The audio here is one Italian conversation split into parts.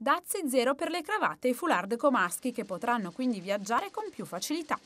dazi zero per le cravatte e i foulard comaschi che potranno quindi viaggiare con più facilità.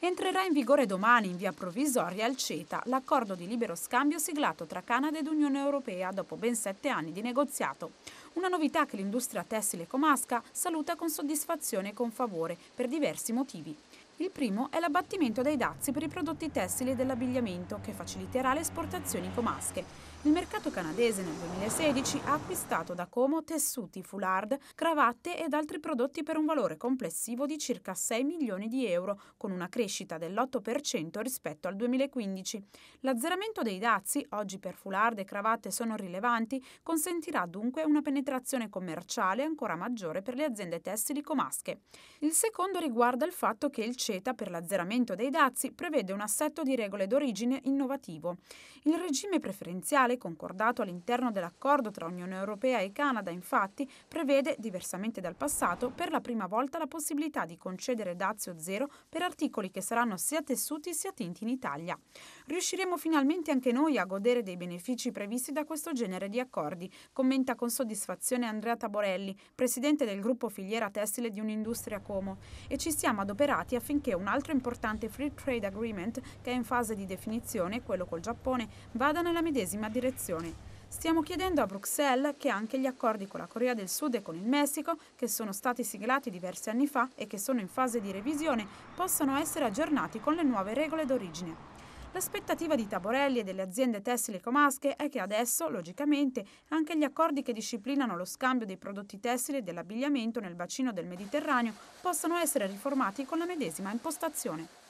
Entrerà in vigore domani in via provvisoria al CETA l'accordo di libero scambio siglato tra Canada ed Unione Europea dopo ben sette anni di negoziato. Una novità che l'industria tessile comasca saluta con soddisfazione e con favore per diversi motivi. Il primo è l'abbattimento dei dazi per i prodotti tessili e dell'abbigliamento che faciliterà le esportazioni comasche. Il mercato canadese nel 2016 ha acquistato da Como tessuti, foulard, cravatte ed altri prodotti per un valore complessivo di circa 6 milioni di euro, con una crescita dell'8% rispetto al 2015. L'azzeramento dei dazi, oggi per foulard e cravatte sono rilevanti, consentirà dunque una penetrazione commerciale ancora maggiore per le aziende tessili comasche. Il secondo riguarda il fatto che il CETA per l'azzeramento dei dazi prevede un assetto di regole d'origine innovativo. Il regime preferenziale bilaterale concordato all'interno dell'accordo tra Unione Europea e Canada, infatti, prevede, diversamente dal passato, per la prima volta la possibilità di concedere dazio zero per articoli che saranno sia tessuti sia tinti in Italia. Riusciremo finalmente anche noi a godere dei benefici previsti da questo genere di accordi, commenta con soddisfazione Andrea Taborelli, presidente del gruppo filiera tessile di Un'Industria Como, e ci siamo adoperati affinché un altro importante Free Trade Agreement, che è in fase di definizione, quello col Giappone, vada nella medesima direzione direzione. Stiamo chiedendo a Bruxelles che anche gli accordi con la Corea del Sud e con il Messico, che sono stati siglati diversi anni fa e che sono in fase di revisione, possano essere aggiornati con le nuove regole d'origine. L'aspettativa di Taborelli e delle aziende tessili comasche è che adesso, logicamente, anche gli accordi che disciplinano lo scambio dei prodotti tessili e dell'abbigliamento nel bacino del Mediterraneo possano essere riformati con la medesima impostazione.